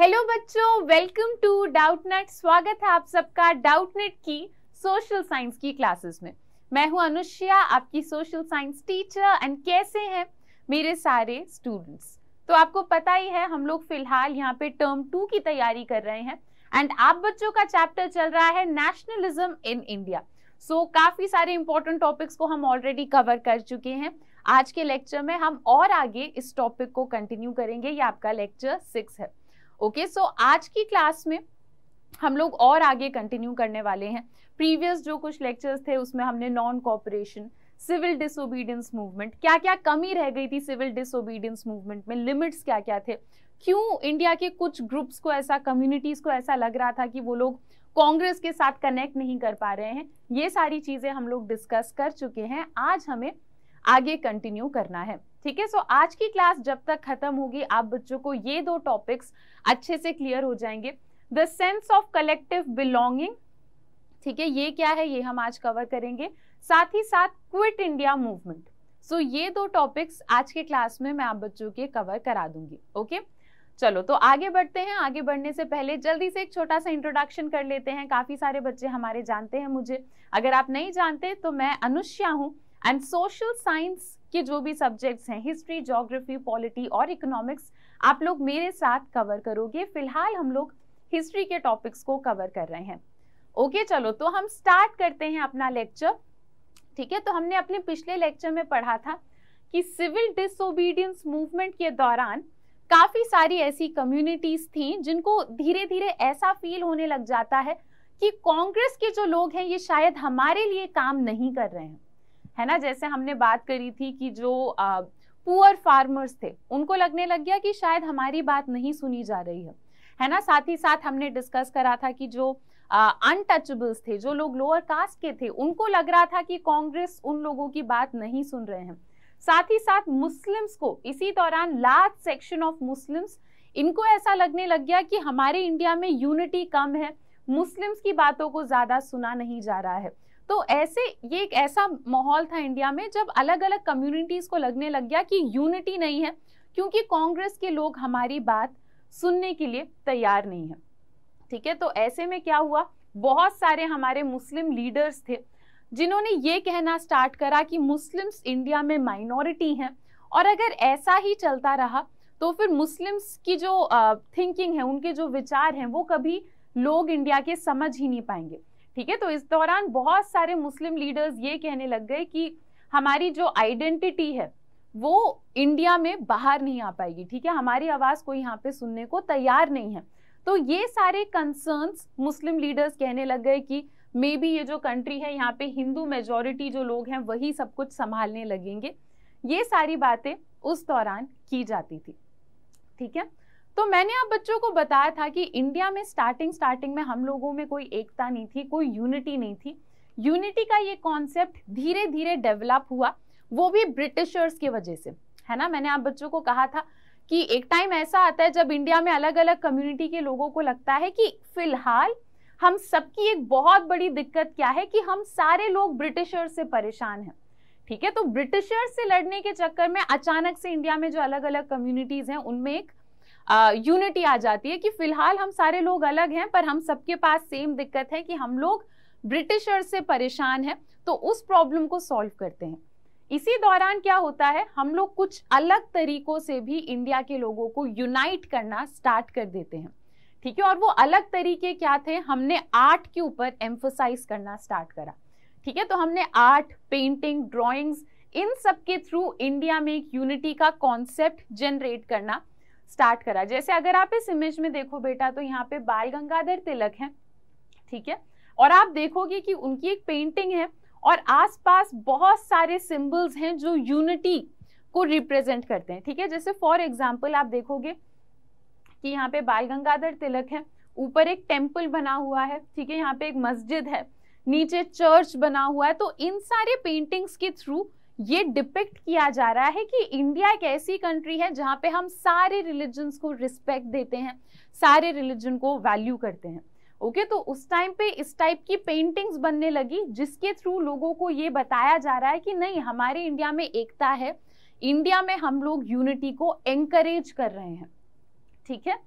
Hello बच्चों welcome to Doubtnut स्वागत है आप सबका डाउटनेट की सोशल साइंस की क्लासेस में मैं हूं अनुष्या आपकी सोशल साइंस टीचर एंड कैसे हैं मेरे सारे स्टूडेंट्स तो आपको पता ही है हम लोग फिलहाल यहाँ पे टर्म टू की तैयारी कर रहे हैं एंड आप बच्चों का चैप्टर चल रहा है नेशनलिज्म इन इंडिया सो काफ़ी सारे इंपॉर्टेंट टॉपिक्स को हम ऑलरेडी कवर कर चुके हैं आज के लेक्चर में हम और आगे इस टॉपिक को कंटिन्यू करेंगे ये आपका लेक्चर सिक्स है ओके सो आज की क्लास में हम लोग और आगे कंटिन्यू करने वाले हैं प्रीवियस जो कुछ लेक्चर्स थे उसमें हमने non cooperation civil disobedience movement क्या क्या कमी रह गई थी सिविल डिसोबीडियंस मूवमेंट में लिमिट्स क्या क्या थे क्यों इंडिया के कुछ ग्रुप्स को ऐसा कम्युनिटीज़ को ऐसा लग रहा था कि वो लोग कांग्रेस के साथ कनेक्ट नहीं कर पा रहे हैं ये सारी चीज़ें हम लोग डिस्कस कर चुके हैं आज हमें आगे कंटिन्यू करना है ठीक है सो आज की क्लास जब तक खत्म होगी आप बच्चों को ये दो टॉपिक्स अच्छे से क्लियर हो जाएंगे the sense of collective belonging ठीक है ये क्या है ये हम आज कवर करेंगे साथ ही साथ क्विट इंडिया मूवमेंट सो ये दो टॉपिक्स आज के क्लास में मैं आप बच्चों के कवर करा दूंगी ओके चलो तो आगे बढ़ते हैं आगे बढ़ने से पहले जल्दी से एक छोटा सा इंट्रोडक्शन कर लेते हैं काफ़ी सारे बच्चे हमारे जानते हैं मुझे अगर आप नहीं जानते तो मैं अनुष्या हूँ एंड सोशल साइंस कि जो भी सब्जेक्ट्स हैं हिस्ट्री जोग्राफी पॉलिटी और इकोनॉमिक्स आप लोग मेरे साथ कवर करोगे फिलहाल हम लोग हिस्ट्री के टॉपिक्स को कवर कर रहे हैं ओके चलो तो हम स्टार्ट करते हैं अपना लेक्चर ठीक है तो हमने अपने पिछले लेक्चर में पढ़ा था कि सिविल डिसोबीडियंस मूवमेंट के दौरान काफ़ी सारी ऐसी कम्युनिटीज़ थी जिनको धीरे धीरे ऐसा फील होने लग जाता है कि कांग्रेस के जो लोग हैं ये शायद हमारे लिए काम नहीं कर रहे हैं है ना जैसे हमने बात करी थी कि जो पुअर फार्मर्स थे उनको लगने लग गया कि शायद हमारी बात नहीं सुनी जा रही है है ना साथ ही साथ हमने डिस्कस करा था कि जो अनटचेबल्स uh, थे जो लोग लोअर कास्ट के थे उनको लग रहा था कि कांग्रेस उन लोगों की बात नहीं सुन रहे हैं साथ ही साथ मुस्लिम्स को इसी दौरान लार्ज सेक्शन ऑफ मुस्लिम्स इनको ऐसा लगने लग गया कि हमारे इंडिया में यूनिटी कम है मुस्लिम्स की बातों को ज़्यादा सुना नहीं जा रहा है तो ऐसे ये एक ऐसा माहौल था इंडिया में जब अलग अलग कम्युनिटीज़ को लगने लग गया कि यूनिटी नहीं है क्योंकि कांग्रेस के लोग हमारी बात सुनने के लिए तैयार नहीं है ठीक है तो ऐसे में क्या हुआ बहुत सारे हमारे मुस्लिम लीडर्स थे जिन्होंने ये कहना स्टार्ट करा कि मुस्लिम्स इंडिया में माइनॉरिटी हैं और अगर ऐसा ही चलता रहा तो फिर मुस्लिम्स की जो थिंकिंग है उनके जो विचार हैं वो कभी लोग इंडिया के समझ ही नहीं पाएंगे ठीक है तो इस दौरान बहुत सारे मुस्लिम लीडर्स ये कहने लग गए कि हमारी जो आइडेंटिटी है वो इंडिया में बाहर नहीं आ पाएगी ठीक है हमारी आवाज़ कोई यहाँ पे सुनने को तैयार नहीं है तो ये सारे कंसर्न्स मुस्लिम लीडर्स कहने लग गए कि मे बी ये जो कंट्री है यहाँ पे हिंदू मेजोरिटी जो लोग हैं वही सब कुछ संभालने लगेंगे ये सारी बातें उस दौरान की जाती थी ठीक है तो मैंने आप बच्चों को बताया था कि इंडिया में स्टार्टिंग स्टार्टिंग में हम लोगों में कोई एकता नहीं थी कोई यूनिटी नहीं थी यूनिटी का ये कॉन्सेप्ट धीरे धीरे डेवलप हुआ वो भी ब्रिटिशर्स की वजह से है ना मैंने आप बच्चों को कहा था कि एक टाइम ऐसा आता है जब इंडिया में अलग अलग कम्युनिटी के लोगों को लगता है कि फिलहाल हम सबकी एक बहुत बड़ी दिक्कत क्या है कि हम सारे लोग ब्रिटिशर्स से परेशान हैं ठीक है तो ब्रिटिशर्स से लड़ने के चक्कर में अचानक से इंडिया में जो अलग अलग कम्युनिटीज़ हैं उनमें एक यूनिटी आ जाती है कि फिलहाल हम सारे लोग अलग हैं पर हम सबके पास सेम दिक्कत है कि हम लोग ब्रिटिशर्स से परेशान हैं तो उस प्रॉब्लम को सॉल्व करते हैं इसी दौरान क्या होता है हम लोग कुछ अलग तरीकों से भी इंडिया के लोगों को यूनाइट करना स्टार्ट कर देते हैं ठीक है और वो अलग तरीके क्या थे हमने आर्ट के ऊपर एम्फोसाइज करना स्टार्ट करा ठीक है तो हमने आर्ट पेंटिंग ड्राइंग्स इन सब के थ्रू इंडिया में एक यूनिटी का कॉन्सेप्ट जनरेट करना स्टार्ट करा जैसे अगर आप इस इमेज में देखो बेटा तो यहाँ पे बाल गंगाधर तिलक हैं ठीक है और आप देखोगे कि उनकी एक पेंटिंग है और आसपास बहुत सारे सिंबल्स हैं जो यूनिटी को रिप्रेजेंट करते हैं ठीक है जैसे फॉर एग्जाम्पल आप देखोगे कि यहाँ पे बाल गंगाधर तिलक है ऊपर एक टेम्पल बना हुआ है ठीक है यहाँ पे एक मस्जिद है नीचे चर्च बना हुआ है तो इन सारे पेंटिंग्स के थ्रू ये डिपिक्ट किया जा रहा है कि इंडिया एक ऐसी कंट्री है जहाँ पे हम सारे रिलीजन्स को रिस्पेक्ट देते हैं सारे रिलीजन को वैल्यू करते हैं ओके okay, तो उस टाइम पे इस टाइप की पेंटिंग्स बनने लगी जिसके थ्रू लोगों को ये बताया जा रहा है कि नहीं हमारे इंडिया में एकता है इंडिया में हम लोग यूनिटी को एंकरेज कर रहे हैं ठीक है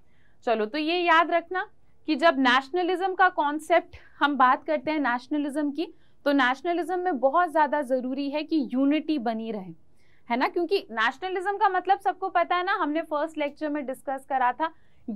चलो तो ये याद रखना कि जब नेशनलिज्म का कॉन्सेप्ट हम बात करते हैं नेशनलिज्म की तो नेशनलिज्म में बहुत ज़्यादा ज़रूरी है कि यूनिटी बनी रहे है ना क्योंकि नेशनलिज्म का मतलब सबको पता है ना हमने फर्स्ट लेक्चर में डिस्कस करा था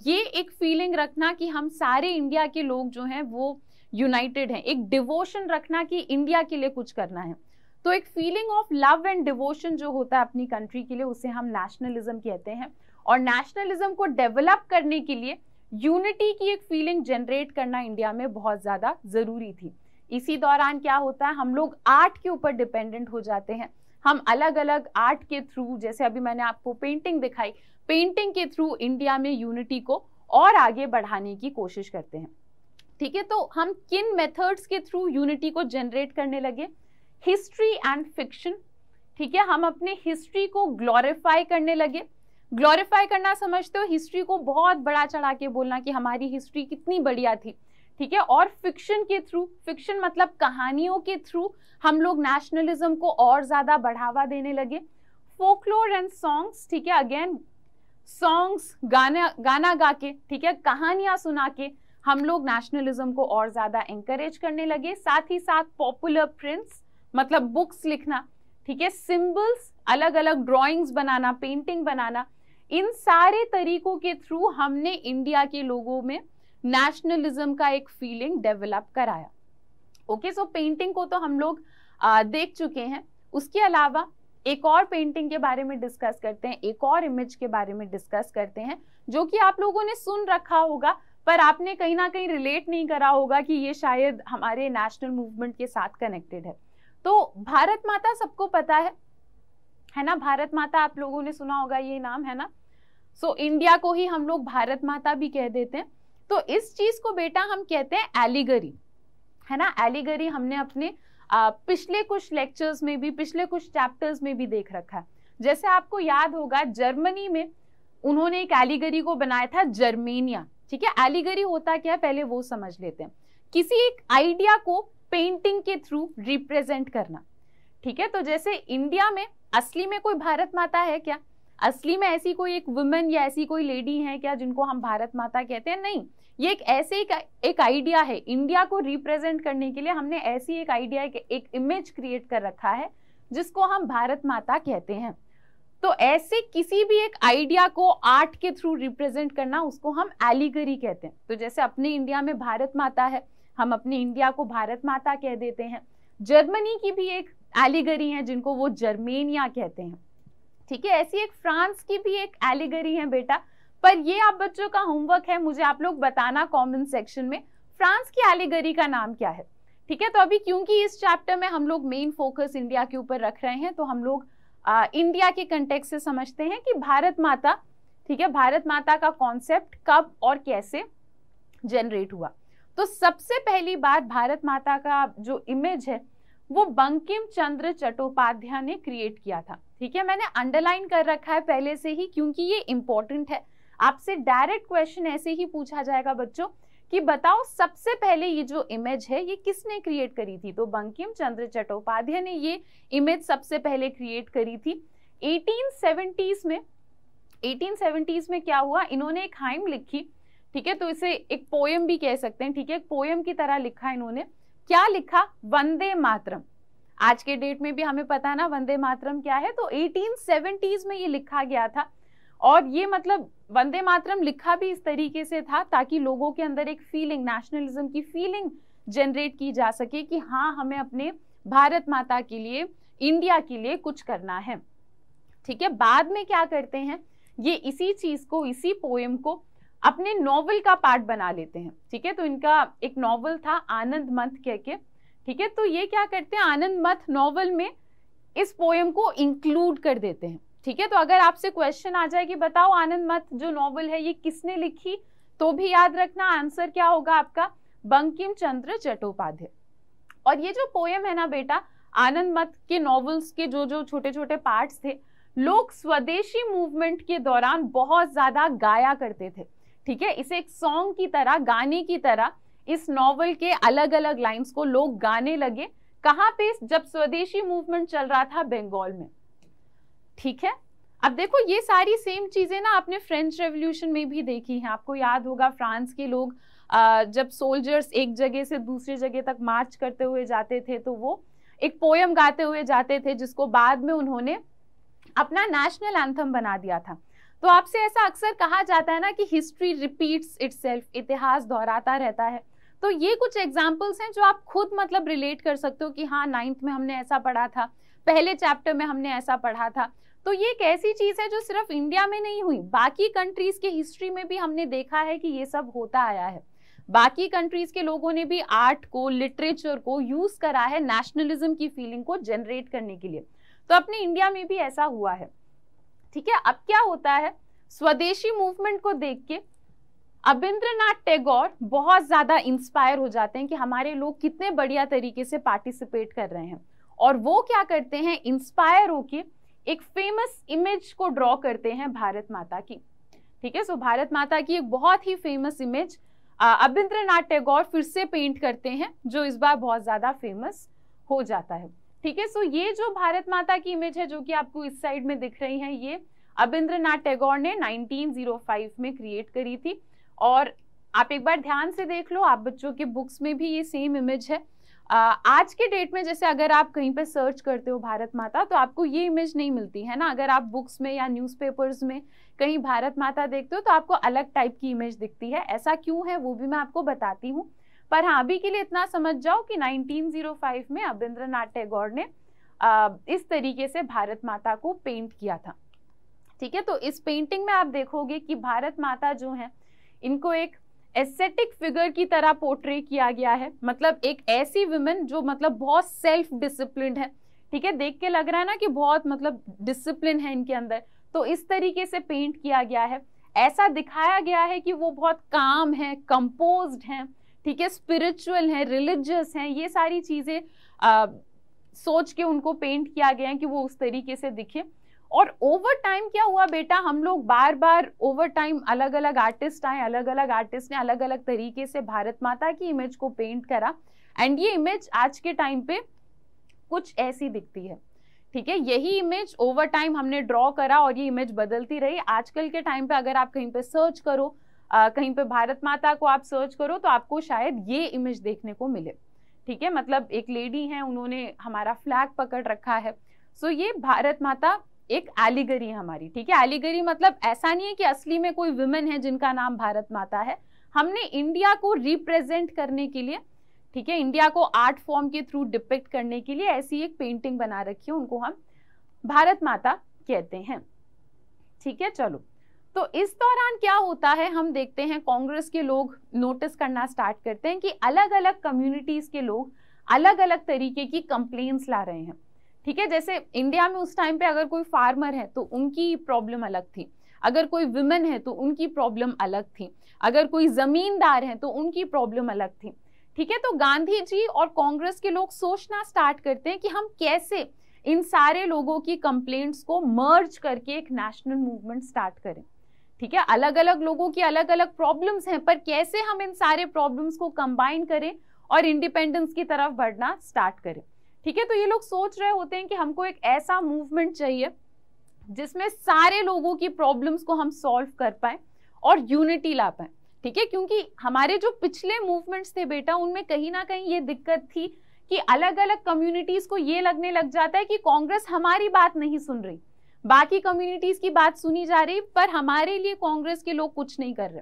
ये एक फीलिंग रखना कि हम सारे इंडिया के लोग जो हैं वो यूनाइटेड हैं एक डिवोशन रखना कि इंडिया के लिए कुछ करना है तो एक feeling of love and devotion जो होता है अपनी कंट्री के लिए उसे हम नेशनलिज्म कहते हैं और नेशनलिज्म को डेवलप करने के लिए यूनिटी की एक फीलिंग जनरेट करना इंडिया में बहुत ज़्यादा ज़रूरी थी इसी दौरान क्या होता है हम लोग आर्ट के ऊपर डिपेंडेंट हो जाते हैं हम अलग अलग आर्ट के थ्रू जैसे अभी मैंने आपको पेंटिंग दिखाई पेंटिंग के थ्रू इंडिया में यूनिटी को और आगे बढ़ाने की कोशिश करते हैं ठीक है तो हम किन मेथड्स के थ्रू यूनिटी को जनरेट करने लगे हिस्ट्री एंड फिक्शन ठीक है हम अपने हिस्ट्री को ग्लोरीफाई करने लगे ग्लोरीफाई करना समझते हो हिस्ट्री को बहुत बड़ा चढ़ा के बोलना कि हमारी हिस्ट्री कितनी बढ़िया थी ठीक है और फिक्शन के थ्रू फिक्शन मतलब कहानियों के थ्रू हम लोग नेशनलिज्म को और ज़्यादा बढ़ावा देने लगे फोकलोर एंड सॉन्ग्स ठीक है अगेन सॉन्ग्स गाना गाना गा के ठीक है कहानियाँ सुना के हम लोग नेशनलिज्म को और ज़्यादा इंकरेज करने लगे साथ ही साथ पॉपुलर प्रिंट्स मतलब बुक्स लिखना ठीक है सिम्बल्स अलग अलग ड्राइंग्स बनाना पेंटिंग बनाना इन सारे तरीकों के थ्रू हमने इंडिया के लोगों में नेशनलिज्म का एक फीलिंग डेवलप कराया ओके सो पेंटिंग को तो हम लोग आ, देख चुके हैं उसके अलावा एक और पेंटिंग के बारे में डिस्कस करते हैं एक और इमेज के बारे में डिस्कस करते हैं जो कि आप लोगों ने सुन रखा होगा पर आपने कहीं ना कहीं रिलेट नहीं करा होगा कि ये शायद हमारे नेशनल मूवमेंट के साथ कनेक्टेड है तो भारत माता सबको पता है है ना भारत माता आप लोगों ने सुना होगा ये नाम है ना सो so, इंडिया को ही हम लोग भारत माता भी कह देते हैं तो इस चीज को बेटा हम कहते हैं एलिगरी है ना एलिगरी हमने अपने आ, पिछले कुछ लेक्चर्स में भी पिछले कुछ चैप्टर्स में भी देख रखा है जैसे आपको याद होगा जर्मनी में उन्होंने एक एलिगरी को बनाया था जर्मेनिया ठीक है एलिगरी होता क्या है पहले वो समझ लेते हैं किसी एक आइडिया को पेंटिंग के थ्रू रिप्रेजेंट करना ठीक है तो जैसे इंडिया में असली में कोई भारत माता है क्या असली में ऐसी कोई एक वुमेन या ऐसी कोई लेडी है क्या जिनको हम भारत माता कहते हैं नहीं ये एक ऐसे एक, एक आइडिया है इंडिया को रिप्रेजेंट करने के लिए हमने ऐसी एक आइडिया एक, एक इमेज क्रिएट कर रखा है जिसको हम भारत माता कहते हैं तो ऐसे किसी भी एक आइडिया को आर्ट के थ्रू रिप्रेजेंट करना उसको हम एलिगरी कहते हैं तो जैसे अपने इंडिया में भारत माता है हम अपने इंडिया को भारत माता कह देते हैं जर्मनी की भी एक एलिगरी है जिनको वो जर्मेनिया कहते हैं ठीक है ऐसी एक फ्रांस की भी एक एलिगरी है बेटा पर ये आप बच्चों का होमवर्क है मुझे आप लोग बताना कमेंट सेक्शन में फ्रांस की एलिगरी का नाम क्या है ठीक है तो अभी क्योंकि इस चैप्टर में हम लोग मेन फोकस इंडिया के ऊपर रख रहे हैं तो हम लोग आ, इंडिया के कंटेक्स से समझते हैं कि भारत माता ठीक है भारत माता का कॉन्सेप्ट कब और कैसे जनरेट हुआ तो सबसे पहली बात भारत माता का जो इमेज है वो बंकिम चंद्र चट्टोपाध्याय ने क्रिएट किया था ठीक है मैंने अंडरलाइन कर रखा है पहले से ही क्योंकि ये इंपॉर्टेंट है आपसे डायरेक्ट क्वेश्चन ऐसे ही पूछा जाएगा बच्चों कि बताओ सबसे पहले ये जो इमेज है ये किसने क्रिएट करी थी तो बंकिम चंद्र चट्टोपाध्याय ने ये इमेज सबसे पहले क्रिएट करी थी 1870s में 1870s में क्या हुआ इन्होंने एक हाइम लिखी ठीक है तो इसे एक पोयम भी कह सकते हैं ठीक है एक पोयम की तरह लिखा इन्होंने क्या लिखा वंदे मातरम आज के डेट में भी हमें पता है ना वंदे मातरम क्या है तो 1870s में ये लिखा गया था और ये मतलब वंदे मातरम लिखा भी इस तरीके से था ताकि लोगों के अंदर एक फीलिंग नेशनलिज्म की फीलिंग जनरेट की जा सके कि हाँ हमें अपने भारत माता के लिए इंडिया के लिए कुछ करना है ठीक है बाद में क्या करते हैं ये इसी चीज़ को इसी पोएम को अपने नॉवल का पार्ट बना लेते हैं ठीक है तो इनका एक नॉवल था आनंद मत कह के ठीक है तो ये क्या करते हैं आनंद मत नॉवल में इस पोएम को इंक्लूड कर देते हैं ठीक है तो अगर आपसे क्वेश्चन आ जाए कि बताओ आनंद मत जो नॉवल है ये किसने लिखी तो भी याद रखना आंसर क्या होगा आपका बंकिम चंद्र चट्टोपाध्याय और ये जो पोएम है ना बेटा आनंद मत के नॉवेल्स के जो जो छोटे छोटे पार्ट्स थे लोग स्वदेशी मूवमेंट के दौरान बहुत ज़्यादा गाया करते थे ठीक है इसे एक सॉन्ग की तरह गाने की तरह इस नॉवल के अलग अलग लाइंस को लोग गाने लगे कहां पे जब स्वदेशी मूवमेंट चल रहा था बंगाल में ठीक है अब देखो ये सारी सेम चीज़ें ना आपने फ्रेंच रेवोल्यूशन में भी देखी हैं आपको याद होगा फ्रांस के लोग जब सोल्जर्स एक जगह से दूसरी जगह तक मार्च करते हुए जाते थे तो वो एक पोयम गाते हुए जाते थे जिसको बाद में उन्होंने अपना नेशनल एंथम बना दिया था तो आपसे ऐसा अक्सर कहा जाता है ना कि हिस्ट्री रिपीट्स इट इतिहास दोहराता रहता है तो ये कुछ एग्जाम्पल्स हैं जो आप खुद मतलब रिलेट कर सकते हो कि हाँ नाइन्थ में हमने ऐसा पढ़ा था पहले चैप्टर में हमने ऐसा पढ़ा था तो ये एक ऐसी चीज़ है जो सिर्फ इंडिया में नहीं हुई बाकी कंट्रीज़ के हिस्ट्री में भी हमने देखा है कि ये सब होता आया है बाकी कंट्रीज़ के लोगों ने भी आर्ट को लिटरेचर को यूज़ करा है नेशनलिज्म की फीलिंग को जनरेट करने के लिए तो अपने इंडिया में भी ऐसा हुआ है ठीक है अब क्या होता है स्वदेशी मूवमेंट को देख के अबिंद्रनाथ टैगोर बहुत ज़्यादा इंस्पायर हो जाते हैं कि हमारे लोग कितने बढ़िया तरीके से पार्टिसिपेट कर रहे हैं और वो क्या करते हैं इंस्पायर होके एक फेमस इमेज को ड्रॉ करते हैं भारत माता की ठीक है सो भारत माता की एक बहुत ही फेमस इमेज अबिंद्रनाथ टैगोर फिर से पेंट करते हैं जो इस बार बहुत ज़्यादा फेमस हो जाता है ठीक है सो ये जो भारत माता की इमेज है जो कि आपको इस साइड में दिख रही है ये अबिंद्र टैगोर ने 1905 में क्रिएट करी थी और आप एक बार ध्यान से देख लो आप बच्चों के बुक्स में भी ये सेम इमेज है आज के डेट में जैसे अगर आप कहीं पर सर्च करते हो भारत माता तो आपको ये इमेज नहीं मिलती है ना अगर आप बुक्स में या न्यूज़पेपर्स में कहीं भारत माता देखते हो तो आपको अलग टाइप की इमेज दिखती है ऐसा क्यों है वो भी मैं आपको बताती हूँ पर हाँ अभी के लिए इतना समझ जाओ कि 1905 में अबिंद्र नाथ टैगोर ने आ, इस तरीके से भारत माता को पेंट किया था ठीक है तो इस पेंटिंग में आप देखोगे कि भारत माता जो है इनको एक एसेटिक फिगर की तरह पोर्ट्रे किया गया है मतलब एक ऐसी वुमेन जो मतलब बहुत सेल्फ डिसिप्लिन है ठीक है देख के लग रहा है ना कि बहुत मतलब डिसिप्लिन है इनके अंदर तो इस तरीके से पेंट किया गया है ऐसा दिखाया गया है कि वो बहुत काम है कंपोज्ड हैं ठीक है स्पिरिचुअल हैं रिलीजियस हैं ये सारी चीज़ें सोच के उनको पेंट किया गया है कि वो उस तरीके से दिखे और ओवर टाइम क्या हुआ बेटा हम लोग बार बार ओवर टाइम अलग अलग आर्टिस्ट आए अलग अलग आर्टिस्ट ने अलग अलग तरीके से भारत माता की इमेज को पेंट करा एंड ये इमेज आज के टाइम पे कुछ ऐसी दिखती है ठीक है यही इमेज ओवर टाइम हमने ड्रॉ करा और ये इमेज बदलती रही आजकल के टाइम पे अगर आप कहीं पे सर्च करो आ, कहीं पे भारत माता को आप सर्च करो तो आपको शायद ये इमेज देखने को मिले ठीक है मतलब एक लेडी है उन्होंने हमारा फ्लैग पकड़ रखा है सो ये भारत माता एक एलिगरी हमारी ठीक है एलिगरी मतलब ऐसा नहीं है कि असली में कोई वुमेन है जिनका नाम भारत माता है हमने इंडिया को रिप्रेजेंट करने के लिए ठीक है इंडिया को आर्ट फॉर्म के थ्रू डिपेक्ट करने के लिए ऐसी एक पेंटिंग बना रखी है उनको हम भारत माता कहते हैं ठीक है चलो तो इस दौरान क्या होता है हम देखते हैं कांग्रेस के लोग नोटिस करना स्टार्ट करते हैं कि अलग अलग कम्युनिटीज के लोग अलग अलग तरीके की कंप्लेन ला रहे हैं ठीक है जैसे इंडिया में उस टाइम पे अगर कोई फार्मर है तो उनकी प्रॉब्लम अलग थी अगर कोई वुमेन है तो उनकी प्रॉब्लम अलग थी अगर कोई ज़मींदार है तो उनकी प्रॉब्लम अलग थी ठीक है तो गांधी जी और कांग्रेस के लोग सोचना स्टार्ट करते हैं कि हम कैसे इन सारे लोगों की कंप्लेंट्स को मर्ज करके एक नेशनल मूवमेंट स्टार्ट करें ठीक है अलग अलग लोगों की अलग अलग प्रॉब्लम्स हैं पर कैसे हम इन सारे प्रॉब्लम्स को कंबाइन करें और इंडिपेंडेंस की तरफ बढ़ना स्टार्ट करें ठीक है तो ये लोग सोच रहे होते हैं कि हमको एक ऐसा मूवमेंट चाहिए जिसमें सारे लोगों की प्रॉब्लम्स को हम सॉल्व कर पाए और यूनिटी ला पाए ठीक है क्योंकि हमारे जो पिछले मूवमेंट्स थे बेटा उनमें कहीं ना कहीं ये दिक्कत थी कि अलग अलग कम्युनिटीज को ये लगने लग जाता है कि कांग्रेस हमारी बात नहीं सुन रही बाकी कम्युनिटीज की बात सुनी जा रही पर हमारे लिए कांग्रेस के लोग कुछ नहीं कर रहे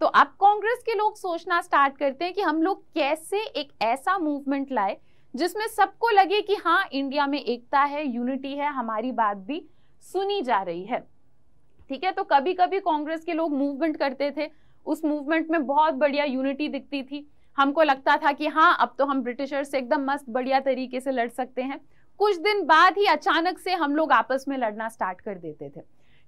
तो अब कांग्रेस के लोग सोचना स्टार्ट करते हैं कि हम लोग कैसे एक ऐसा मूवमेंट लाए जिसमें सबको लगे कि हाँ इंडिया में एकता है यूनिटी है हमारी बात भी सुनी जा रही है ठीक है तो कभी कभी कांग्रेस के लोग मूवमेंट करते थे उस मूवमेंट में बहुत बढ़िया यूनिटी दिखती थी हमको लगता था कि हाँ अब तो हम ब्रिटिशर्स से एकदम मस्त बढ़िया तरीके से लड़ सकते हैं कुछ दिन बाद ही अचानक से हम लोग आपस में लड़ना स्टार्ट कर देते थे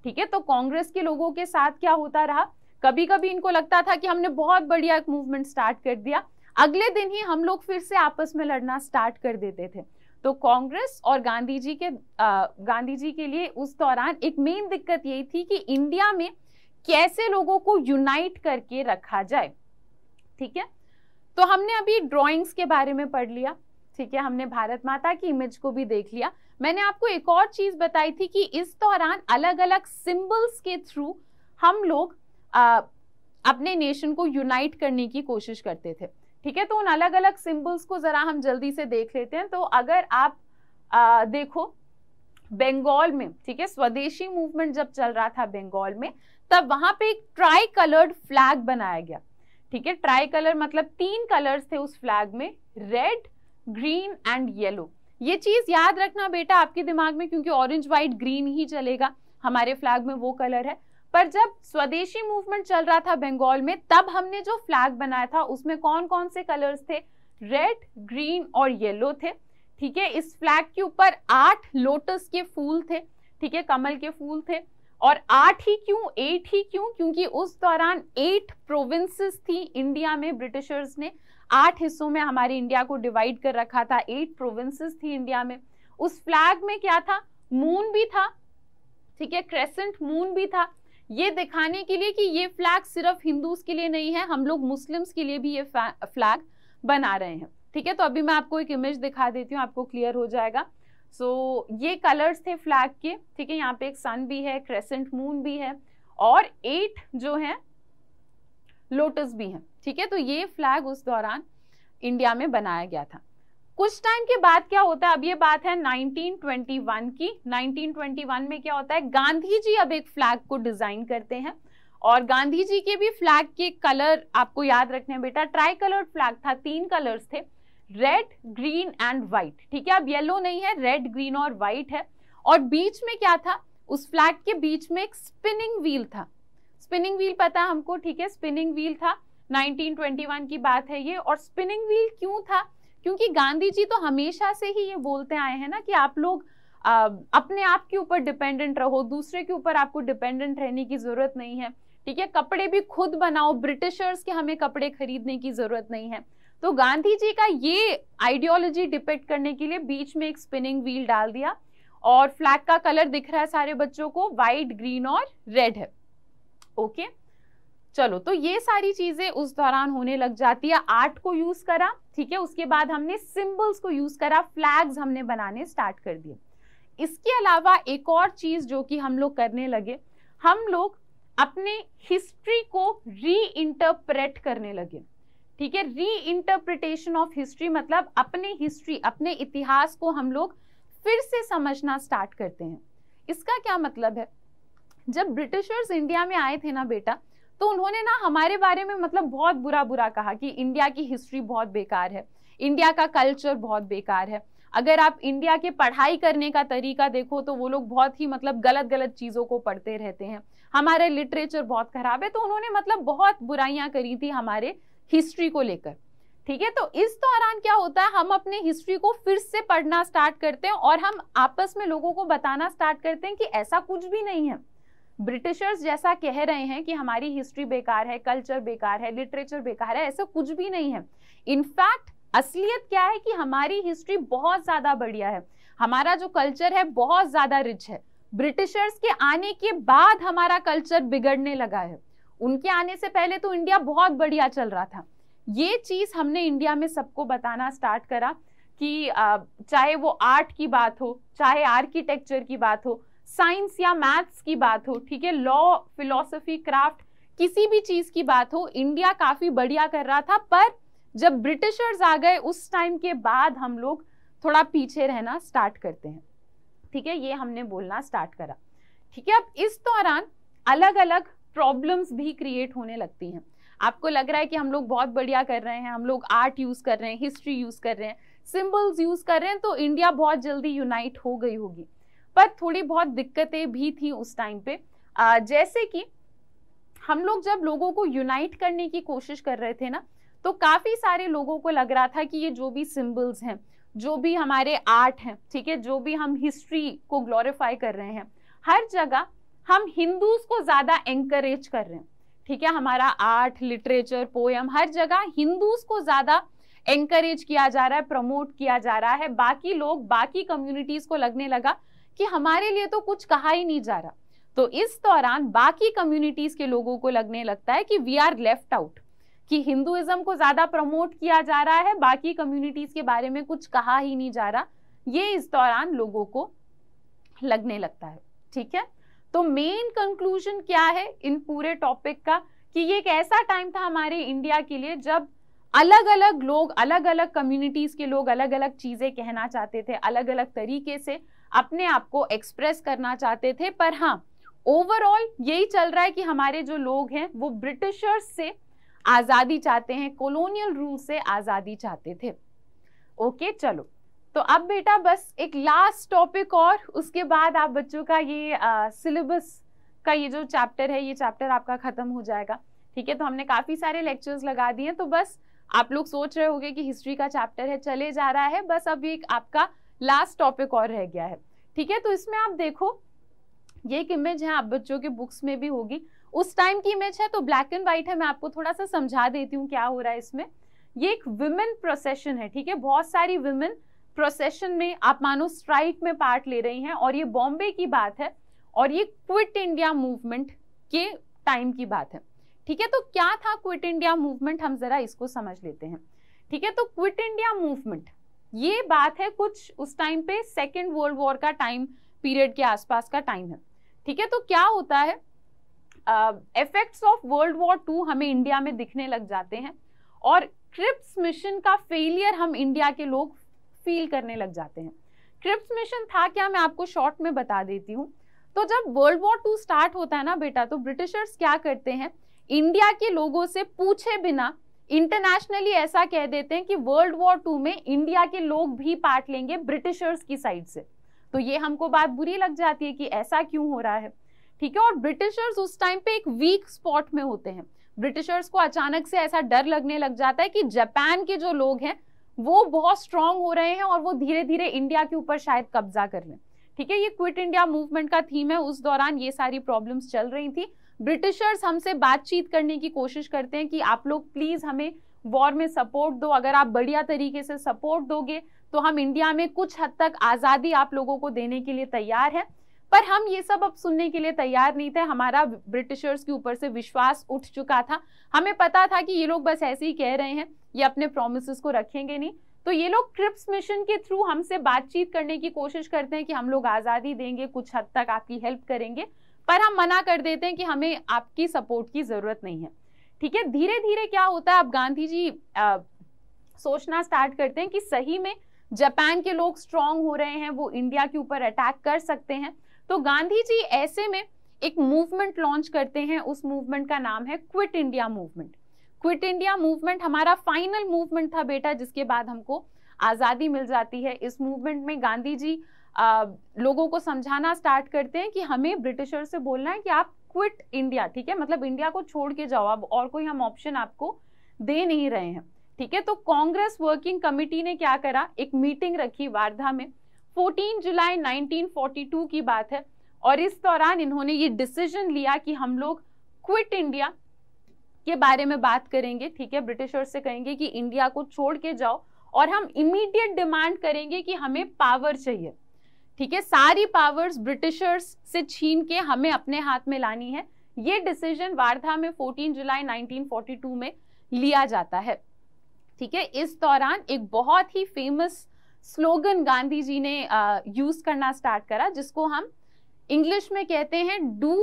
ठीक है तो कांग्रेस के लोगों के साथ क्या होता रहा कभी कभी इनको लगता था कि हमने बहुत बढ़िया एक मूवमेंट स्टार्ट कर दिया अगले दिन ही हम लोग फिर से आपस में लड़ना स्टार्ट कर देते थे तो कांग्रेस और गांधी जी के आ, गांधी जी के लिए उस दौरान एक मेन दिक्कत यही थी कि इंडिया में कैसे लोगों को यूनाइट करके रखा जाए ठीक है तो हमने अभी ड्रॉइंग्स के बारे में पढ़ लिया ठीक है हमने भारत माता की इमेज को भी देख लिया मैंने आपको एक और चीज बताई थी कि इस दौरान अलग अलग सिंबल्स के थ्रू हम लोग आ, अपने नेशन को यूनाइट करने की कोशिश करते थे ठीक है तो उन अलग अलग सिंबल्स को जरा हम जल्दी से देख लेते हैं तो अगर आप आ, देखो बंगाल में ठीक है स्वदेशी मूवमेंट जब चल रहा था बंगाल में तब वहां पे एक ट्राई कलर्ड फ्लैग बनाया गया ठीक है ट्राई कलर मतलब तीन कलर्स थे उस फ्लैग में रेड ग्रीन एंड येलो ये चीज याद रखना बेटा आपके दिमाग में क्योंकि ऑरेंज व्हाइट ग्रीन ही चलेगा हमारे फ्लैग में वो कलर है पर जब स्वदेशी मूवमेंट चल रहा था बंगाल में तब हमने जो फ्लैग बनाया था उसमें कौन कौन से कलर्स थे रेड ग्रीन और येलो थे ठीक है इस फ्लैग के ऊपर आठ लोटस के फूल थे ठीक है कमल के फूल थे और आठ ही क्यों एट ही क्यों क्योंकि उस दौरान एट प्रोविंसेस थी इंडिया में ब्रिटिशर्स ने आठ हिस्सों में हमारी इंडिया को डिवाइड कर रखा था एट प्रोविंसेस थी इंडिया में उस फ्लैग में क्या था मून भी था ठीक है क्रेसेंट मून भी था ये दिखाने के लिए कि ये फ्लैग सिर्फ हिंदूज के लिए नहीं है हम लोग मुस्लिम्स के लिए भी ये फ्लैग बना रहे हैं ठीक है तो अभी मैं आपको एक इमेज दिखा देती हूँ आपको क्लियर हो जाएगा सो so, ये कलर्स थे फ्लैग के ठीक है यहाँ पे एक सन भी है क्रेसेंट मून भी है और एट जो है लोटस भी है ठीक है तो ये फ्लैग उस दौरान इंडिया में बनाया गया था कुछ टाइम के बाद क्या होता है अब ये बात है 1921 की 1921 में क्या होता है गांधी जी अब एक फ्लैग को डिजाइन करते हैं और गांधी जी के भी फ्लैग के कलर आपको याद रखने हैं बेटा ट्राई कलर फ्लैग था तीन कलर्स थे रेड ग्रीन एंड व्हाइट ठीक है अब येलो नहीं है रेड ग्रीन और व्हाइट है और बीच में क्या था उस फ्लैग के बीच में एक स्पिनिंग व्हील था स्पिनिंग व्हील पता है हमको ठीक है स्पिनिंग व्हील था 1921 की बात है ये और स्पिनिंग व्हील क्यों था क्योंकि गांधी जी तो हमेशा से ही ये बोलते आए हैं ना कि आप लोग आ, अपने आप के ऊपर डिपेंडेंट रहो दूसरे के ऊपर आपको डिपेंडेंट रहने की ज़रूरत नहीं है ठीक है कपड़े भी खुद बनाओ ब्रिटिशर्स के हमें कपड़े खरीदने की ज़रूरत नहीं है तो गांधी जी का ये आइडियोलॉजी डिपेक्ट करने के लिए बीच में एक स्पिनिंग व्हील डाल दिया और फ्लैग का कलर दिख रहा है सारे बच्चों को वाइट ग्रीन और रेड है ओके okay? चलो तो ये सारी चीजें उस दौरान होने लग जाती है आर्ट को यूज करा ठीक है उसके बाद हमने सिंबल्स को यूज करा फ्लैग्स हमने बनाने स्टार्ट कर दिए इसके अलावा एक और चीज जो कि हम लोग करने लगे हम लोग अपने हिस्ट्री को री इंटरप्रेट करने लगे ठीक है री इंटरप्रिटेशन ऑफ हिस्ट्री मतलब अपने हिस्ट्री अपने इतिहास को हम लोग फिर से समझना स्टार्ट करते हैं इसका क्या मतलब है जब ब्रिटिशर्स इंडिया में आए थे ना बेटा तो उन्होंने ना हमारे बारे में मतलब बहुत बुरा बुरा कहा कि इंडिया की हिस्ट्री बहुत बेकार है इंडिया का कल्चर बहुत बेकार है अगर आप इंडिया के पढ़ाई करने का तरीका देखो तो वो लोग बहुत ही मतलब गलत गलत चीज़ों को पढ़ते रहते हैं हमारा लिटरेचर बहुत ख़राब है तो उन्होंने मतलब बहुत बुराइयाँ करी थी हमारे हिस्ट्री को लेकर ठीक है तो इस दौरान क्या होता है हम अपने हिस्ट्री को फिर से पढ़ना स्टार्ट करते हैं और हम आपस में लोगों को बताना स्टार्ट करते हैं कि ऐसा कुछ भी नहीं है ब्रिटिशर्स जैसा कह रहे हैं कि हमारी हिस्ट्री बेकार है कल्चर बेकार है लिटरेचर बेकार है ऐसा कुछ भी नहीं है इनफैक्ट असलियत क्या है कि हमारी हिस्ट्री बहुत ज़्यादा बढ़िया है हमारा जो कल्चर है बहुत ज़्यादा रिच है ब्रिटिशर्स के आने के बाद हमारा कल्चर बिगड़ने लगा है उनके आने से पहले तो इंडिया बहुत बढ़िया चल रहा था ये चीज़ हमने इंडिया में सबको बताना स्टार्ट करा कि चाहे वो आर्ट की बात हो चाहे आर्किटेक्चर की बात हो साइंस या मैथ्स की बात हो ठीक है लॉ फिलोसफी क्राफ्ट किसी भी चीज़ की बात हो इंडिया काफ़ी बढ़िया कर रहा था पर जब ब्रिटिशर्स आ गए उस टाइम के बाद हम लोग थोड़ा पीछे रहना स्टार्ट करते हैं ठीक है ये हमने बोलना स्टार्ट करा ठीक है अब इस दौरान अलग अलग प्रॉब्लम्स भी क्रिएट होने लगती हैं आपको लग रहा है कि हम लोग बहुत बढ़िया कर रहे हैं हम लोग आर्ट यूज़ कर रहे हैं हिस्ट्री यूज़ कर रहे हैं सिम्बल्स यूज़ कर रहे हैं तो इंडिया बहुत जल्दी यूनाइट हो गई होगी पर थोड़ी बहुत दिक्कतें भी थी उस टाइम पे आ, जैसे कि हम लोग जब लोगों को यूनाइट करने की कोशिश कर रहे थे ना तो काफ़ी सारे लोगों को लग रहा था कि ये जो भी सिम्बल्स हैं जो भी हमारे आर्ट हैं ठीक है जो भी हम हिस्ट्री को ग्लोरीफाई कर रहे हैं हर जगह हम हिंदूज को ज़्यादा एंकरेज कर रहे हैं ठीक है हमारा आर्ट लिटरेचर पोएम हर जगह हिंदूज को ज़्यादा एंकरेज किया जा रहा है प्रमोट किया जा रहा है बाकी लोग बाकी कम्युनिटीज़ को लगने लगा कि हमारे लिए तो कुछ कहा ही नहीं जा रहा तो इस दौरान बाकी कम्युनिटीज के लोगों को लगने लगता है कि वी आर लेफ्ट आउट कि हिंदुइज्म को ज़्यादा प्रमोट किया जा रहा है बाकी कम्युनिटीज़ के बारे में कुछ कहा ही नहीं जा रहा ये इस दौरान लोगों को लगने लगता है ठीक है तो मेन कंक्लूजन क्या है इन पूरे टॉपिक का कि ये एक ऐसा टाइम था हमारे इंडिया के लिए जब अलग अलग लोग अलग अलग कम्युनिटीज़ के लोग अलग अलग चीज़ें कहना चाहते थे अलग अलग तरीके से अपने आप को एक्सप्रेस करना चाहते थे पर हाँ ओवरऑल यही चल रहा है कि हमारे जो लोग हैं वो ब्रिटिशर्स से आज़ादी चाहते हैं कॉलोनियल रूल से आज़ादी चाहते थे ओके चलो तो अब बेटा बस एक लास्ट टॉपिक और उसके बाद आप बच्चों का ये सिलेबस का ये जो चैप्टर है ये चैप्टर आपका ख़त्म हो जाएगा ठीक है तो हमने काफ़ी सारे लेक्चर्स लगा दिए तो बस आप लोग सोच रहे होंगे कि हिस्ट्री का चैप्टर है चले जा रहा है बस अब एक आपका लास्ट टॉपिक और रह गया है ठीक है तो इसमें आप देखो ये एक इमेज है आप बच्चों के बुक्स में भी होगी उस टाइम की इमेज है तो ब्लैक एंड व्हाइट है मैं आपको थोड़ा सा समझा देती हूँ क्या हो रहा है इसमें ये एक विमेन प्रोसेशन है ठीक है बहुत सारी विमेन प्रोसेशन में आप मानो स्ट्राइक में पार्ट ले रही हैं और ये बॉम्बे की बात है और ये क्विट इंडिया मूवमेंट के टाइम की बात है ठीक है तो क्या था क्विट इंडिया मूवमेंट हम जरा इसको समझ लेते हैं ठीक है तो क्विट इंडिया मूवमेंट ये बात है कुछ उस टाइम पे सेकेंड वर्ल्ड वॉर का टाइम पीरियड के आसपास का टाइम है ठीक है तो क्या होता है effects of world war two हमें इंडिया में दिखने लग जाते हैं और क्रिप्स मिशन का फेलियर हम इंडिया के लोग फील करने लग जाते हैं क्रिप्स मिशन था क्या मैं आपको शॉर्ट में बता देती हूँ तो जब वर्ल्ड वॉर टू स्टार्ट होता है ना बेटा तो ब्रिटिशर्स क्या करते हैं इंडिया के लोगों से पूछे बिना इंटरनेशनली ऐसा कह देते हैं कि वर्ल्ड वॉर टू में इंडिया के लोग भी पार्ट लेंगे ब्रिटिशर्स की साइड से तो ये हमको बात बुरी लग जाती है कि ऐसा क्यों हो रहा है ठीक है और ब्रिटिशर्स उस टाइम पे एक वीक स्पॉट में होते हैं ब्रिटिशर्स को अचानक से ऐसा डर लगने लग जाता है कि जापान के जो लोग हैं वो बहुत स्ट्रांग हो रहे हैं और वो धीरे धीरे इंडिया के ऊपर शायद कब्जा कर लें ठीक है ये क्विट इंडिया मूवमेंट का थीम है उस दौरान ये सारी प्रॉब्लम्स चल रही थी ब्रिटिशर्स हमसे बातचीत करने की कोशिश करते हैं कि आप लोग प्लीज़ हमें वॉर में सपोर्ट दो अगर आप बढ़िया तरीके से सपोर्ट दोगे तो हम इंडिया में कुछ हद तक आज़ादी आप लोगों को देने के लिए तैयार हैं पर हम ये सब अब सुनने के लिए तैयार नहीं थे हमारा ब्रिटिशर्स के ऊपर से विश्वास उठ चुका था हमें पता था कि ये लोग बस ऐसे ही कह रहे हैं ये अपने प्रोमिस को रखेंगे नहीं तो ये लोग क्रिप्स मिशन के थ्रू हमसे बातचीत करने की कोशिश करते हैं कि हम लोग आज़ादी देंगे कुछ हद तक आपकी हेल्प करेंगे पर हम मना कर देते हैं कि हमें आपकी सपोर्ट की ज़रूरत नहीं है ठीक है धीरे धीरे क्या होता है अब गांधी जी आ, सोचना स्टार्ट करते हैं कि सही में जापान के लोग स्ट्रांग हो रहे हैं वो इंडिया के ऊपर अटैक कर सकते हैं तो गांधी जी ऐसे में एक मूवमेंट लॉन्च करते हैं उस मूवमेंट का नाम है quit India movement quit India movement हमारा फाइनल मूवमेंट था बेटा जिसके बाद हमको आज़ादी मिल जाती है इस मूवमेंट में गांधी जी लोगों को समझाना स्टार्ट करते हैं कि हमें ब्रिटिशर से बोलना है कि आप क्विट इंडिया ठीक है मतलब इंडिया को छोड़ के जाओ अब और कोई हम ऑप्शन आपको दे नहीं रहे हैं ठीक है तो कांग्रेस वर्किंग कमिटी ने क्या करा एक मीटिंग रखी वार्धा में 14 जुलाई 1942 की बात है और इस दौरान इन्होंने ये डिसीजन लिया कि हम लोग क्विट इंडिया के बारे में बात करेंगे ठीक है ब्रिटिशर्स से कहेंगे कि इंडिया को छोड़ के जाओ और हम इमीडिएट डिमांड करेंगे कि हमें पावर चाहिए ठीक है सारी पावर्स ब्रिटिशर्स से छीन के हमें अपने हाथ में लानी है ये डिसीजन वार्धा में 14 जुलाई 1942 में लिया जाता है ठीक है इस दौरान एक बहुत ही फेमस स्लोगन गांधी जी ने यूज करना स्टार्ट करा जिसको हम इंग्लिश में कहते हैं डू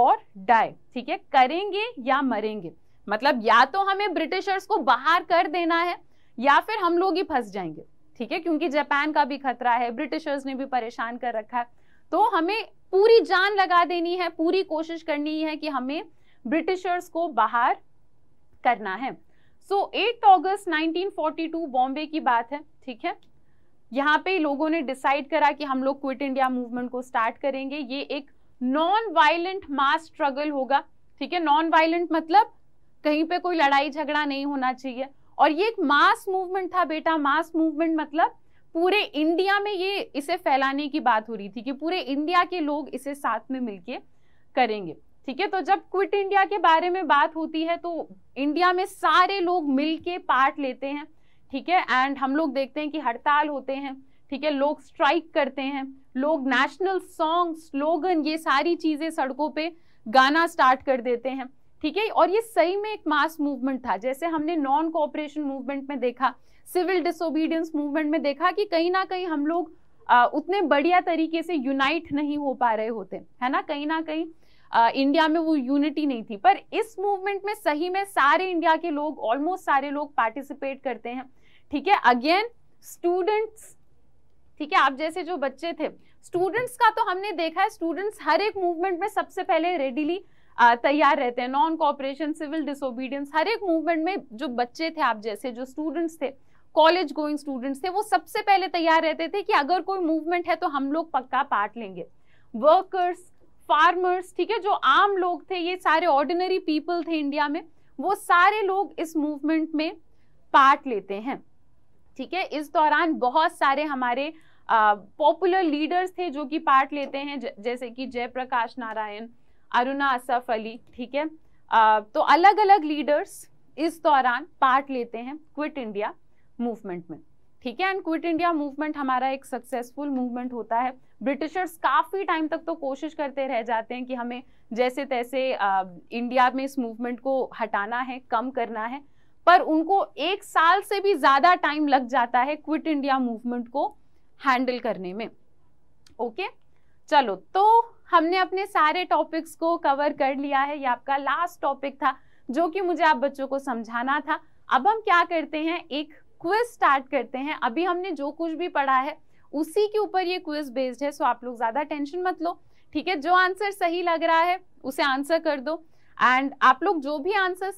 और डाई ठीक है करेंगे या मरेंगे मतलब या तो हमें ब्रिटिशर्स को बाहर कर देना है या फिर हम लोग ही फंस जाएंगे ठीक है क्योंकि जापान का भी खतरा है ब्रिटिशर्स ने भी परेशान कर रखा है तो हमें पूरी जान लगा देनी है पूरी कोशिश करनी है कि हमें ब्रिटिशर्स को बाहर करना है सो एट ऑगस्ट 1942 बॉम्बे की बात है ठीक है यहाँ पे लोगों ने डिसाइड करा कि हम लोग क्विट इंडिया मूवमेंट को स्टार्ट करेंगे ये एक नॉन वायलेंट मास स्ट्रगल होगा ठीक है नॉन वायलेंट मतलब कहीं पे कोई लड़ाई झगड़ा नहीं होना चाहिए और ये एक मास मूवमेंट था बेटा मास मूवमेंट मतलब पूरे इंडिया में ये इसे फैलाने की बात हो रही थी कि पूरे इंडिया के लोग इसे साथ में मिलके करेंगे ठीक है तो जब क्विट इंडिया के बारे में बात होती है तो इंडिया में सारे लोग मिलके पार्ट लेते हैं ठीक है एंड हम लोग देखते हैं कि हड़ताल होते हैं ठीक है लोग स्ट्राइक करते हैं लोग नेशनल सॉन्ग स्लोगन ये सारी चीज़ें सड़कों पर गाना स्टार्ट कर देते हैं ठीक है और ये सही में एक मास मूवमेंट था जैसे हमने नॉन कोऑपरेशन मूवमेंट में देखा सिविल डिसोबीडियंस मूवमेंट में देखा कि कहीं ना कहीं हम लोग आ, उतने बढ़िया तरीके से यूनाइट नहीं हो पा रहे होते है ना कहीं ना कहीं आ, इंडिया में वो यूनिटी नहीं थी पर इस मूवमेंट में सही में सारे इंडिया के लोग ऑलमोस्ट सारे लोग पार्टिसिपेट करते हैं ठीक है अगेन स्टूडेंट्स ठीक है आप जैसे जो बच्चे थे स्टूडेंट्स का तो हमने देखा है स्टूडेंट्स हर एक मूवमेंट में सबसे पहले रेडीली तैयार रहते हैं नॉन कॉपरेशन सिविल डिसोबीडियंस हर एक मूवमेंट में जो बच्चे थे आप जैसे जो स्टूडेंट्स थे कॉलेज गोइंग स्टूडेंट्स थे वो सबसे पहले तैयार रहते थे कि अगर कोई मूवमेंट है तो हम लोग पक्का पार्ट लेंगे वर्कर्स फार्मर्स ठीक है जो आम लोग थे ये सारे ऑर्डिनरी पीपल थे इंडिया में वो सारे लोग इस मूवमेंट में पार्ट लेते हैं ठीक है इस दौरान बहुत सारे हमारे पॉपुलर लीडर्स थे जो कि पार्ट लेते हैं जैसे कि जयप्रकाश नारायण अरुणा असफ अली ठीक है तो अलग अलग लीडर्स इस दौरान पार्ट लेते हैं क्विट इंडिया मूवमेंट में ठीक है एंड क्विट इंडिया मूवमेंट हमारा एक सक्सेसफुल मूवमेंट होता है ब्रिटिशर्स काफ़ी टाइम तक तो कोशिश करते रह जाते हैं कि हमें जैसे तैसे आ, इंडिया में इस मूवमेंट को हटाना है कम करना है पर उनको एक साल से भी ज़्यादा टाइम लग जाता है क्विट इंडिया मूवमेंट को हैंडल करने में ओके चलो तो हमने अपने सारे टॉपिक्स को कवर कर लिया है ये आपका लास्ट टॉपिक था जो कि मुझे आप बच्चों को समझाना था अब हम क्या करते हैं एक क्विज स्टार्ट करते हैं अभी हमने जो कुछ भी पढ़ा है उसी के ऊपर ये क्विज बेस्ड है सो आप लोग ज़्यादा टेंशन मत लो ठीक है जो आंसर सही लग रहा है उसे आंसर कर दो एंड आप लोग जो भी आंसर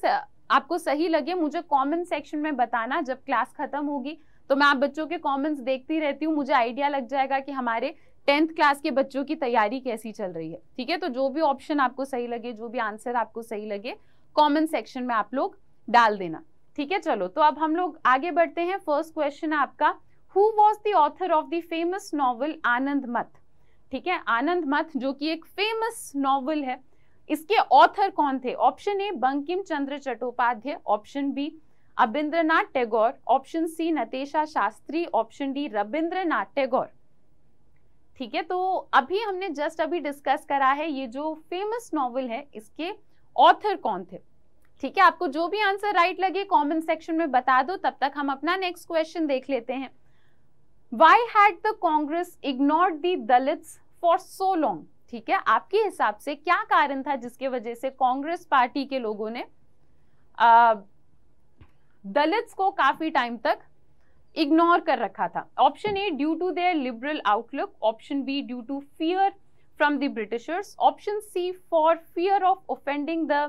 आपको सही लगे मुझे कॉमेंट सेक्शन में बताना जब क्लास खत्म होगी तो मैं आप बच्चों के कमेंट्स देखती रहती हूँ मुझे आइडिया लग जाएगा कि हमारे टेंथ क्लास के बच्चों की तैयारी कैसी चल रही है ठीक है तो जो भी ऑप्शन आपको सही लगे जो भी आंसर आपको सही लगे कॉमेंट सेक्शन में आप लोग डाल देना ठीक है चलो तो अब हम लोग आगे बढ़ते हैं फर्स्ट क्वेश्चन है आपका who was the author of the famous novel Anandamath ठीक है आनंद मत जो कि एक फेमस नॉवल है इसके ऑथर कौन थे option A Bankim Chandra Chattopadhyay option B Abanindranath Tagore option C Natesa Sastri option D Rabindranath Tagore ठीक है तो अभी हमने जस्ट अभी डिस्कस करा है ये जो फेमस नॉवल है इसके ऑथर कौन थे ठीक है आपको जो भी आंसर राइट लगे कमेंट सेक्शन में बता दो तब तक हम अपना नेक्स्ट क्वेश्चन देख लेते हैं why had the Congress ignored the Dalits for so long ठीक है आपके हिसाब से क्या कारण था जिसके वजह से कांग्रेस पार्टी के लोगों ने आ, दलित्स को काफी टाइम तक इग्नोर कर रखा था option A due to their liberal outlook option B due to fear from the britishers option C for fear of offending the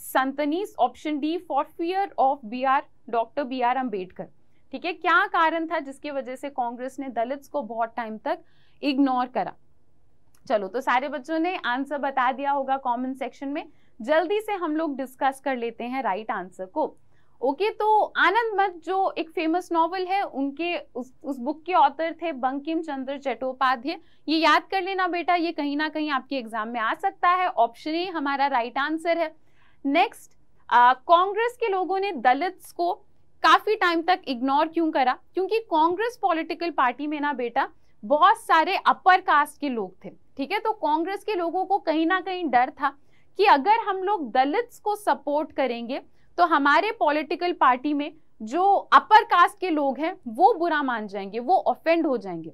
Sanatanis option D for fear of B R doctor B R Ambedkar ठीक है क्या कारण था जिसकी वजह से कांग्रेस ने Dalits को बहुत टाइम तक इग्नोर करा चलो तो सारे बच्चों ने आंसर बता दिया होगा कमेंट सेक्शन में जल्दी से हम लोग डिस्कस कर लेते हैं राइट आंसर को ओके तो आनंद मत जो एक फेमस नॉवल है उनके उस उस बुक के ऑथर थे बंकिम चंद्र चट्टोपाध्याय ये याद कर लेना बेटा ये कहीं ना कहीं आपके एग्जाम में आ सकता है ऑप्शन ए हमारा राइट आंसर है नेक्स्ट कांग्रेस के लोगों ने दलित्स को काफी टाइम तक इग्नोर क्यों करा क्योंकि कांग्रेस पॉलिटिकल पार्टी में ना बेटा बहुत सारे अपर कास्ट के लोग थे ठीक है तो कांग्रेस के लोगों को कहीं ना कहीं डर था कि अगर हम लोग दलित्स को सपोर्ट करेंगे तो हमारे पॉलिटिकल पार्टी में जो अपर कास्ट के लोग हैं वो बुरा मान जाएंगे वो ऑफेंड हो जाएंगे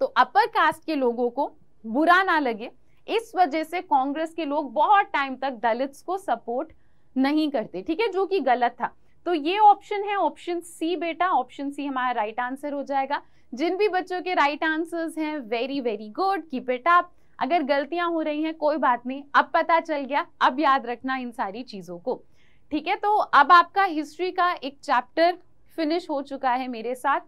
तो अपर कास्ट के लोगों को बुरा ना लगे इस वजह से कांग्रेस के लोग बहुत टाइम तक दलित्स को सपोर्ट नहीं करते ठीक है जो कि गलत था तो ये ऑप्शन है ऑप्शन सी बेटा ऑप्शन सी हमारा राइट आंसर हो जाएगा जिन भी बच्चों के राइट आंसर्स हैं very very good keep it up अगर गलतियां हो रही हैं कोई बात नहीं अब पता चल गया अब याद रखना इन सारी चीज़ों को ठीक है तो अब आपका हिस्ट्री का एक चैप्टर फिनिश हो चुका है मेरे साथ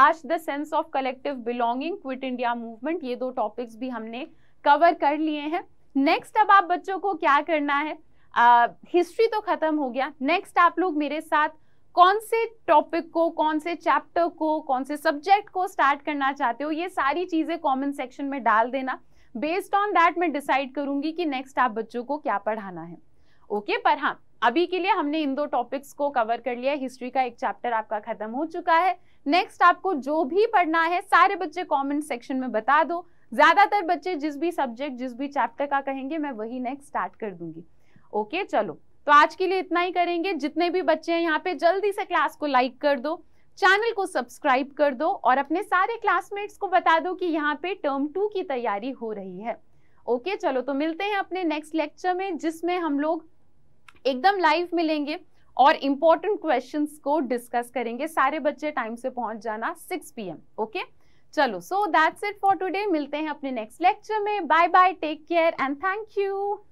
आज the sense of collective belonging quit India movement ये दो टॉपिक्स भी हमने कवर कर लिए हैं नेक्स्ट अब आप बच्चों को क्या करना है हिस्ट्री uh, तो खत्म हो गया नेक्स्ट आप लोग मेरे साथ कौन से टॉपिक को कौन से चैप्टर को कौन से सब्जेक्ट को स्टार्ट करना चाहते हो ये सारी चीज़ें कॉमेंट सेक्शन में डाल देना बेस्ड ऑन दैट मैं डिसाइड करूंगी कि नेक्स्ट आप बच्चों को क्या पढ़ाना है ओके okay, पर हाँ अभी के लिए हमने इन दो टॉपिक्स को कवर कर लिया हिस्ट्री का एक चैप्टर आपका खत्म हो चुका है नेक्स्ट आपको जो भी पढ़ना है सारे बच्चे कमेंट सेक्शन में बता दो ज्यादातर बच्चे जिस भी सब्जेक्ट जिस भी चैप्टर का कहेंगे मैं वही नेक्स्ट स्टार्ट कर दूंगी ओके चलो तो आज के लिए इतना ही करेंगे जितने भी बच्चे हैं यहाँ पे जल्दी से क्लास को लाइक कर दो चैनल को सब्सक्राइब कर दो और अपने सारे क्लासमेट्स को बता दो कि यहाँ पे टर्म टू की तैयारी हो रही है ओके चलो तो मिलते हैं अपने नेक्स्ट लेक्चर में जिसमें हम लोग एकदम लाइव मिलेंगे और इम्पोर्टेंट क्वेश्चन को डिस्कस करेंगे सारे बच्चे टाइम से पहुंच जाना 6 पीएम ओके चलो so that's it for today मिलते हैं अपने नेक्स्ट लेक्चर में bye bye take care and thank you